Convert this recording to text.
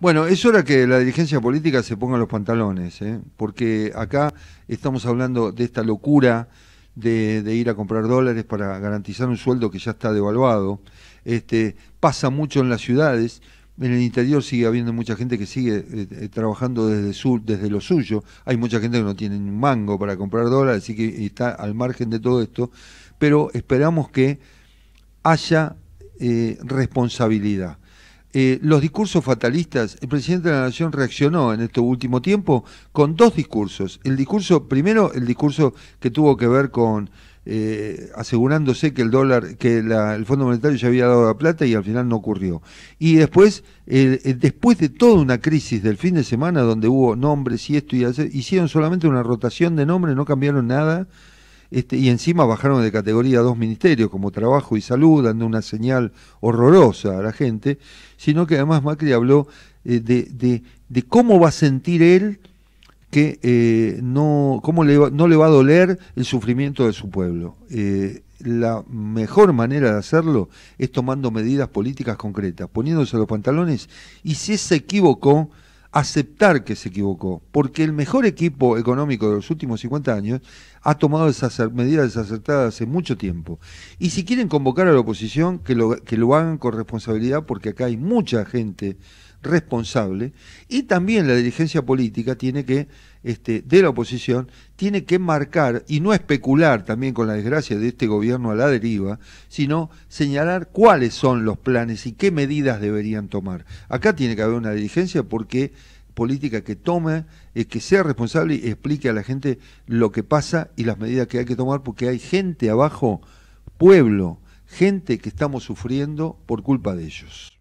Bueno, es hora que la dirigencia política se ponga los pantalones, ¿eh? porque acá estamos hablando de esta locura de, ir a comprar dólares para garantizar un sueldo que ya está devaluado. Este, pasa mucho en las ciudades, en el interior sigue habiendo mucha gente que sigue eh, eh, trabajando desde, su, desde lo suyo. Hay mucha gente que no tiene un mango para comprar dólares, así que está al margen de todo esto. Pero esperamos que haya responsabilidad. Eh, los discursos fatalistas, el presidente de la Nación reaccionó en este último tiempo con dos discursos. El discurso, primero, el discurso que tuvo que ver con eh, asegurándose que el dólar, que el Fondo Monetario ya había dado la plata y al final no ocurrió. Y después, después de toda una crisis del fin de semana donde hubo nombres y esto y hacer, hicieron solamente una rotación de nombres, no cambiaron nada. Este, y encima bajaron de categoría dos ministerios como Trabajo y Salud, dando una señal horrorosa a la gente, sino que además Macri habló eh, de, cómo va a sentir él que eh, no, le va, no le va a doler el sufrimiento de su pueblo. Eh, la mejor manera de hacerlo es tomando medidas políticas concretas, poniéndose los pantalones, y si se equivocó, aceptar que se equivocó, porque el mejor equipo económico de los últimos 50 años ha tomado medidas desacertadas hace mucho tiempo. Y si quieren convocar a la oposición, que lo, que lo hagan con responsabilidad, porque acá hay mucha gente responsable y también la dirigencia política tiene que este, de la oposición tiene que marcar y no especular también con la desgracia de este gobierno a la deriva, sino señalar cuáles son los planes y qué medidas deberían tomar. Acá tiene que haber una dirigencia porque política que tome, es eh, que sea responsable y explique a la gente lo que pasa y las medidas que hay que tomar porque hay gente abajo, pueblo, gente que estamos sufriendo por culpa de ellos.